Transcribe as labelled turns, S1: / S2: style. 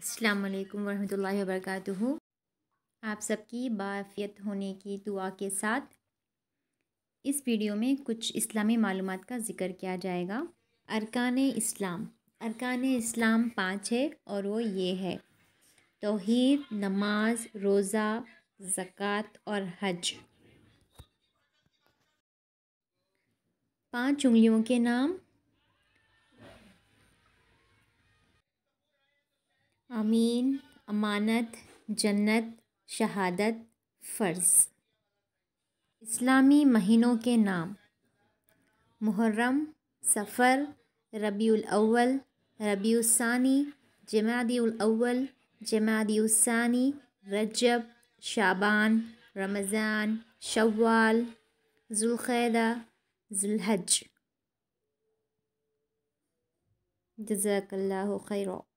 S1: अल्लाम वालेकुम वरहमतुल्लाहि आप सबकी बाफियत होने की दुआ के साथ इस वीडियो में कुछ इस्लामी मालूम का ज़िक्र किया जाएगा अरकान इस्लाम अरकान इस्लाम पाँच है और वो ये है तोहद नमाज रोज़ा ज़क़़त और हज पांच उंगलियों के नाम अमीन अमानत जन्नत शहादत फ़र्ज़ इस्लामी महीनों के नाम मुहर्रम सफ़र रबीउल अव्वल रबीउसानी जमादिउल अव्वल रजब शाबान रमज़ान शवाल जुल्क़ैदा जुल्हज जजाकल्ला खैर